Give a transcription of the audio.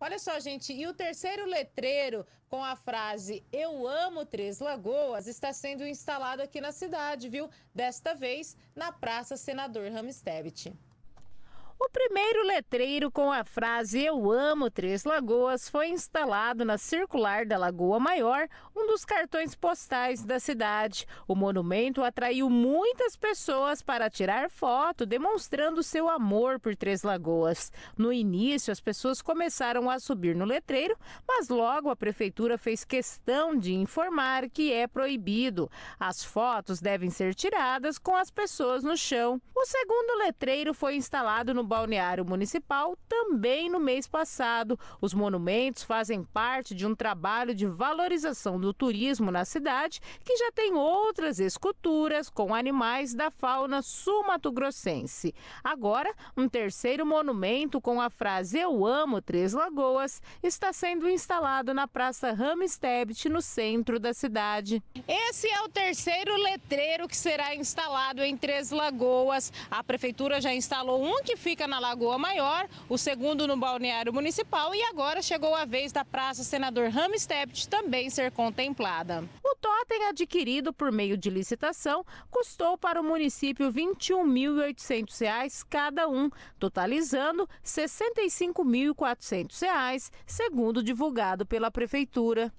Olha só, gente, e o terceiro letreiro com a frase Eu amo Três Lagoas está sendo instalado aqui na cidade, viu? Desta vez na Praça Senador Ramstebit primeiro letreiro com a frase Eu amo Três Lagoas foi instalado na circular da Lagoa Maior, um dos cartões postais da cidade. O monumento atraiu muitas pessoas para tirar foto, demonstrando seu amor por Três Lagoas. No início, as pessoas começaram a subir no letreiro, mas logo a prefeitura fez questão de informar que é proibido. As fotos devem ser tiradas com as pessoas no chão. O segundo letreiro foi instalado no balneário Balneário Municipal também no mês passado. Os monumentos fazem parte de um trabalho de valorização do turismo na cidade, que já tem outras esculturas com animais da fauna sumatogrossense. grossense Agora, um terceiro monumento com a frase Eu amo Três Lagoas está sendo instalado na Praça Ramstebt, no centro da cidade. Esse é o terceiro letreiro que será instalado em Três Lagoas. A prefeitura já instalou um que fica na Lagoa Maior, o segundo no Balneário Municipal e agora chegou a vez da Praça Senador Ramstept também ser contemplada. O totem adquirido por meio de licitação custou para o município R$ 21.800 cada um, totalizando R$ 65.400, segundo divulgado pela Prefeitura.